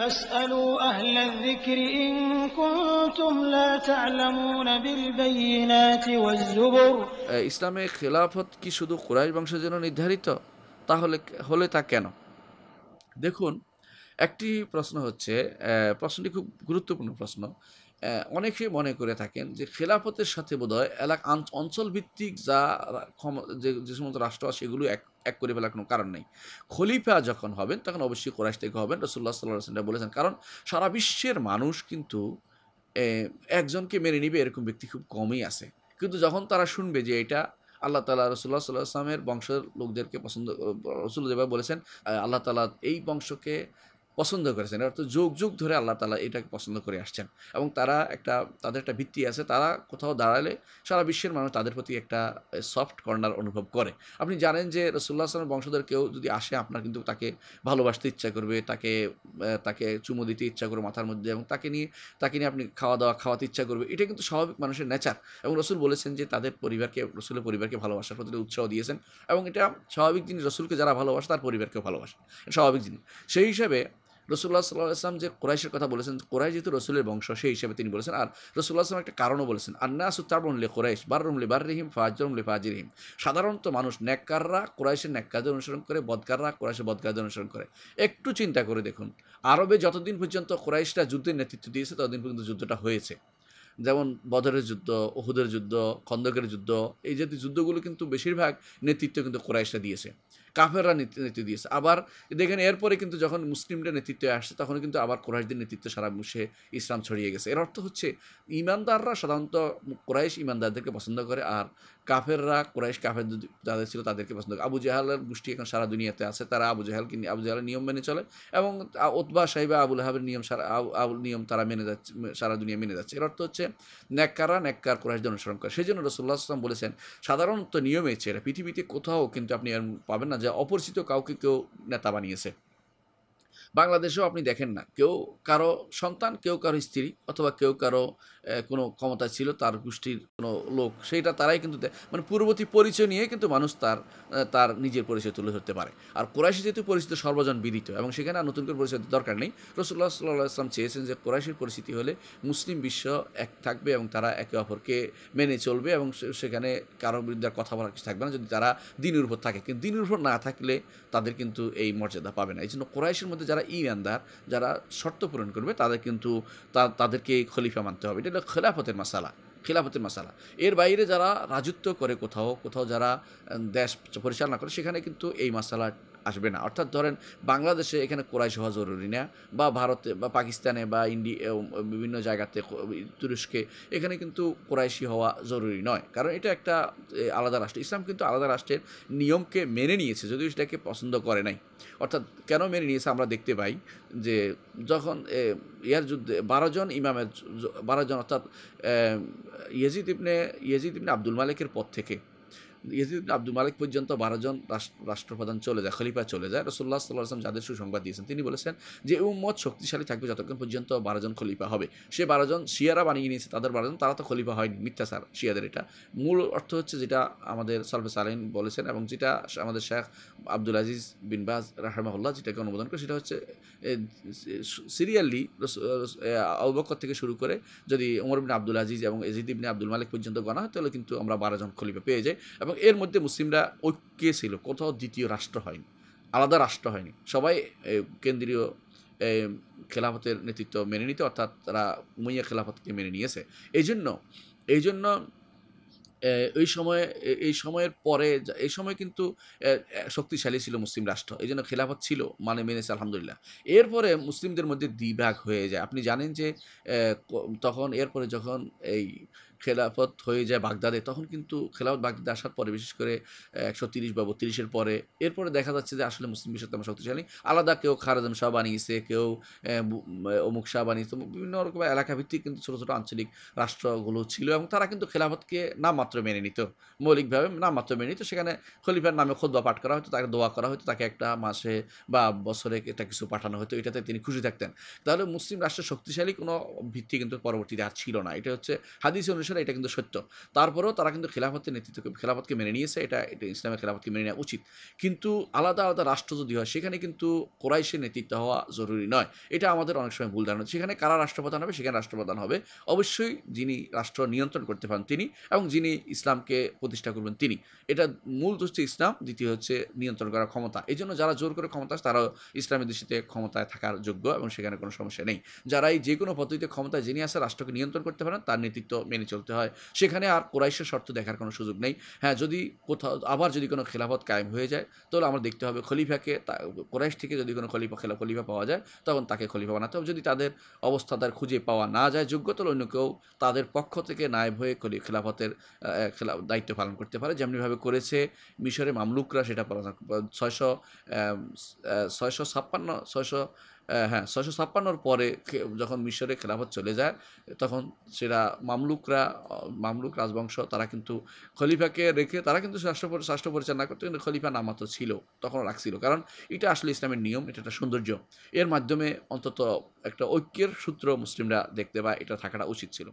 ইসলামের ইসলামে খেলাফত কি শুধু কুরাইশ বংশের জন্য নির্ধারিত তাহলে হলে তা কেন দেখুন একটি প্রশ্ন হচ্ছে প্রশ্নটি খুব গুরুত্বপূর্ণ প্রশ্ন অনেকেই মনে করে থাকেন যে খেলাফতের সাথে বোধহয় এলাকা অঞ্চলভিত্তিক যা যে যে সমস্ত রাষ্ট্র আছে সেগুলো এক এক করে ফেলার কোনো কারণ নেই খলিফা যখন হবেন তখন অবশ্যই কোরআশ থেকে হবেন রসুল্লাহ সাল্লাহ বলেছেন কারণ সারা বিশ্বের মানুষ কিন্তু একজনকে মেনে নিবে এরকম ব্যক্তি খুব কমই আছে কিন্তু যখন তারা শুনবে যে এটা আল্লাহ তালা রসুল্লাহ সাল্লাহ আসলামের বংশের লোকদেরকে পছন্দ রসুল যেভাবে বলেছেন আল্লাহ তালা এই বংশকে পছন্দ করেছেন অর্থাৎ যুগ যুগ ধরে আল্লাহ তালা এটাকে পছন্দ করে আসছেন এবং তারা একটা তাদের একটা ভিত্তি আছে তারা কোথাও দাঁড়ালে সারা বিশ্বের মানুষ তাদের প্রতি একটা সফট কর্নার অনুভব করে আপনি জানেন যে রসুল্লাহ আসলামের বংশধর কেউ যদি আসে আপনার কিন্তু তাকে ভালোবাসতে ইচ্ছা করবে তাকে তাকে চুমু দিতে ইচ্ছা করবে মাথার মধ্যে এবং তাকে নিয়ে তাকে নিয়ে আপনি খাওয়া দাওয়া খাওয়াতে ইচ্ছা করবে এটা কিন্তু স্বাভাবিক মানুষের নেচার এবং রসুল বলেছেন যে তাদের পরিবারকে রসুলের পরিবারকে ভালোবাসার প্রতি উৎসাহ দিয়েছেন এবং এটা স্বাভাবিক জিনিস রসুলকে যারা ভালোবাসে তার পরিবারকেও ভালোবাসে স্বাভাবিক জিনিস সেই হিসাবে রসুল্লাহ সাল্লাহ আসলাম যে কোরাইশের কথা বলেছেন কোরাইশ যেহেতু রসুলের বংশ সেই হিসেবে তিনি বলেছেন আর রসুল্লাহ আসলাম একটা কারণও বলেছেন আর আন্না সুতাবনলে কোরাইশ বার বাররুমলে বাররিহিম ফাজরুমলে রহিম সাধারণত মানুষ ন্যাক্কাররা কোরাইশের ন্যাক্কাজের অনুসরণ করে বদকাররা কোরাইশের বদকাজের অনুসরণ করে একটু চিন্তা করে দেখুন আরবে যতদিন পর্যন্ত কোরাইশরা যুদ্ধের নেতৃত্ব দিয়েছে ততদিন পর্যন্ত যুদ্ধটা হয়েছে যেমন বদরের যুদ্ধ ওহুদের যুদ্ধ খন্দকের যুদ্ধ এই জাতীয় যুদ্ধগুলো কিন্তু বেশিরভাগ নেতৃত্ব কিন্তু কোরাইশরা দিয়েছে কাফেররা নেতৃত্ব দিয়েছে আবার দেখেন এরপরে কিন্তু যখন মুসলিমরা নেতৃত্বে আসছে তখন কিন্তু আবার কোরাইশদের নেতৃত্ব সারা মুশে ইসলাম ছড়িয়ে গেছে এর অর্থ হচ্ছে ইমানদাররা সাধারণত কোরাইশ ইমানদারদেরকে পছন্দ করে আর কাফেররা কোরাইশ কাফের যাদের ছিল তাদেরকে পছন্দ করে আবু জাহালের গোষ্ঠী এখন সারা দুনিয়াতে আছে তারা আবু জাহালকে আবু জাহালের নিয়ম মেনে চলে এবং ওতবা সাহেবা আবুল হাবের নিয়ম সারা আবুল নিয়ম তারা মেনে যাচ্ছে সারা দুনিয়া মেনে যাচ্ছে এর অর্থ হচ্ছে ন্যাক্কাররা ন্যাক্কার কোরাইশদের অনুসরণ করে সেই জন্য রসুল্লাহ আসলাম বলেছেন সাধারণত নিয়মে এটা পৃথিবীতে কোথাও কিন্তু আপনি পাবেন না যে অপরিচিত কাউকে কেউ নেতা বানিয়েছে বাংলাদেশেও আপনি দেখেন না কেউ কারো সন্তান কেউ কারো স্ত্রী অথবা কেউ কারো কোনো ক্ষমতা ছিল তার গোষ্ঠীর কোনো লোক সেইটা তারাই কিন্তু মানে পূর্ববর্তী পরিচয় নিয়ে কিন্তু মানুষ তার তার নিজের পরিচয় তুলে ধরতে পারে আর কোরাইশি যেহেতু পরিচিত সর্বজন বিদিত এবং সেখানে আর নতুন করে পরিচয় দরকার নেই রসুল্লাহ সাল্লাহ আসলাম চেয়েছেন যে কোরাইশির পরিস্থিতি হলে মুসলিম বিশ্ব এক থাকবে এবং তারা একে অপরকে মেনে চলবে এবং সেখানে কারোর বিরুদ্ধে কথা বলার কিছু থাকবে না যদি তারা দিনের উপর থাকে কিন্তু দিনের উপর না থাকলে তাদের কিন্তু এই মর্যাদা পাবে না এই জন্য কোরাইশের মধ্যে যারা ইমানদার যারা শর্ত পূরণ করবে তাদের কিন্তু তাদেরকে খলিফা মানতে হবে এটা এটা খেলাফতের মশালা খিলাফতের মশালা এর বাইরে যারা রাজত্ব করে কোথাও কোথাও যারা দেশ পরিচালনা করে সেখানে কিন্তু এই মশালা আসবে না অর্থাৎ ধরেন বাংলাদেশে এখানে কোরাইশ হওয়া জরুরি না বা ভারতে বা পাকিস্তানে বা ইন্ডিয়া বিভিন্ন জায়গাতে তুরস্কে এখানে কিন্তু কোরাইশি হওয়া জরুরি নয় কারণ এটা একটা আলাদা রাষ্ট্র ইসলাম কিন্তু আলাদা রাষ্ট্রের নিয়মকে মেনে নিয়েছে যদিও সেটাকে পছন্দ করে নাই অর্থাৎ কেন মেনে নিয়েছে আমরা দেখতে পাই যে যখন ইয়ার যুদ্ধে বারোজন ইমামের বারোজন অর্থাৎ Yazid ibn Yazid ibn Abdul মালিকের পর থেকে আব্দুল মালিক পর্যন্ত বারোজন রাষ্ট্রপ্রধান চলে যায় খলিফা চলে যায় রসোল্লা আসলাম যাদের সুসংবাদ দিয়েছেন তিনি বলেছেন যে মত শক্তিশালী থাকবে যতক্ষণ পর্যন্ত বারোজন খলিফা হবে সে বারোজন শিয়ারা বানিয়ে নিয়েছে তাদের বারোজন তারা তো খলিফা হয়নি মিথ্যাচার শিয়াদের এটা মূল অর্থ হচ্ছে যেটা আমাদের সালফে সালাইন বলেছেন এবং যেটা আমাদের শেখ আব্দুল আজিজ বিন বাজ রাহমাহুল্লাহ যেটাকে অনুমোদন করে সেটা হচ্ছে সিরিয়ালি অবকর থেকে শুরু করে যদি ওমর বিন আব্দুল আজিজ এবং এজিদ ইবনে আব্দুল মালিক পর্যন্ত গণা হয় তাহলে কিন্তু আমরা বারোজন খলিফা পেয়ে যাই এবং এর মধ্যে মুসলিমরা ঐক্য ছিল কোথাও দ্বিতীয় রাষ্ট্র হয়নি আলাদা রাষ্ট্র হয়নি সবাই কেন্দ্রীয় খেলাফতের নেতৃত্ব মেনে নিতে অর্থাৎ তারা উমাইয়া খেলাফতকে মেনে নিয়েছে এই জন্য এই জন্য এই সময়ে এই সময়ের পরে এই সময় কিন্তু শক্তিশালী ছিল মুসলিম রাষ্ট্র এই জন্য খেলাফত ছিল মানে মেনেছে আলহামদুলিল্লাহ এরপরে মুসলিমদের মধ্যে দ্বিভাগ হয়ে যায় আপনি জানেন যে তখন এরপরে যখন এই খেলাফত হয়ে যায় বাগদাদে তখন কিন্তু খেলাফত বাগদাদে আসার পরে বিশেষ করে একশো তিরিশ বা বত্রিশের পরে এরপরে দেখা যাচ্ছে যে আসলে মুসলিম বিশ্বের তেমন শক্তিশালী আলাদা কেউ খারাজম শাহ বানিয়েছে কেউ অমুক শাহ বানিয়েছে বিভিন্ন রকম এলাকাভিত্তিক কিন্তু ছোটো ছোটো আঞ্চলিক রাষ্ট্রগুলো ছিল এবং তারা কিন্তু খেলাফতকে নামমাত্র মেনে নিত মৌলিকভাবে নামমাত্র মেনে নিত সেখানে খলিফার নামে খোদবা পাঠ করা হতো তাকে দোয়া করা হতো তাকে একটা মাসে বা বছরে একটা কিছু পাঠানো হতো এটাতে তিনি খুশি থাকতেন তাহলে মুসলিম রাষ্ট্রের শক্তিশালী কোনো ভিত্তি কিন্তু পরবর্তীতে আর ছিল না এটা হচ্ছে হাদিস অনুসারে মানুষেরা এটা কিন্তু সত্য তারপরেও তারা কিন্তু খেলাফতের নেতৃত্বকে খেলাফতকে মেনে নিয়েছে এটা এটা ইসলামের খেলাফতকে মেনে নেওয়া উচিত কিন্তু আলাদা আলাদা রাষ্ট্র যদি হয় সেখানে কিন্তু কোরাইশের নেতৃত্ব হওয়া জরুরি নয় এটা আমাদের অনেক সময় ভুল ধারণা সেখানে কারা রাষ্ট্রপ্রধান হবে সেখানে রাষ্ট্রপ্রধান হবে অবশ্যই যিনি রাষ্ট্র নিয়ন্ত্রণ করতে পারেন তিনি এবং যিনি ইসলামকে প্রতিষ্ঠা করবেন তিনি এটা মূল দৃষ্টি ইসলাম দ্বিতীয় হচ্ছে নিয়ন্ত্রণ করার ক্ষমতা এই জন্য যারা জোর করে ক্ষমতা তারাও ইসলামের দৃষ্টিতে ক্ষমতায় থাকার যোগ্য এবং সেখানে কোনো সমস্যা নেই যারা এই যে কোনো পদ্ধতিতে ক্ষমতা যিনি আসে রাষ্ট্রকে নিয়ন্ত্রণ করতে পারেন তার নেতৃত্ব মেনে চলতে চলতে হয় সেখানে আর কোরাইশের শর্ত দেখার কোনো সুযোগ নেই হ্যাঁ যদি কোথাও আবার যদি কোনো খেলাফত কায়েম হয়ে যায় তাহলে আমরা দেখতে হবে খলিফাকে কোরাইশ থেকে যদি কোনো খলিফা খেলা খলিফা পাওয়া যায় তখন তাকে খলিফা বানাতে হবে যদি তাদের অবস্থা তার খুঁজে পাওয়া না যায় যোগ্য তাহলে অন্য কেউ তাদের পক্ষ থেকে নায়ব হয়ে খেলাফতের খেলা দায়িত্ব পালন করতে পারে যেমনিভাবে করেছে মিশরে মামলুকরা সেটা পালন ছয়শো ছয়শো ছাপ্পান্ন ছয়শো হ্যাঁ ছয়শো ছাপ্পান্নর পরে যখন মিশরে খেলাফত চলে যায় তখন সেটা মামলুকরা মামলুক রাজবংশ তারা কিন্তু খলিফাকে রেখে তারা কিন্তু রাষ্ট্র রাষ্ট্র পরিচালনা করতে কিন্তু খলিফা নামাতো ছিল তখন রাখছিল কারণ এটা আসলে ইসলামের নিয়ম এটা একটা সৌন্দর্য এর মাধ্যমে অন্তত একটা ঐক্যের সূত্র মুসলিমরা দেখতে পায় এটা থাকাটা উচিত ছিল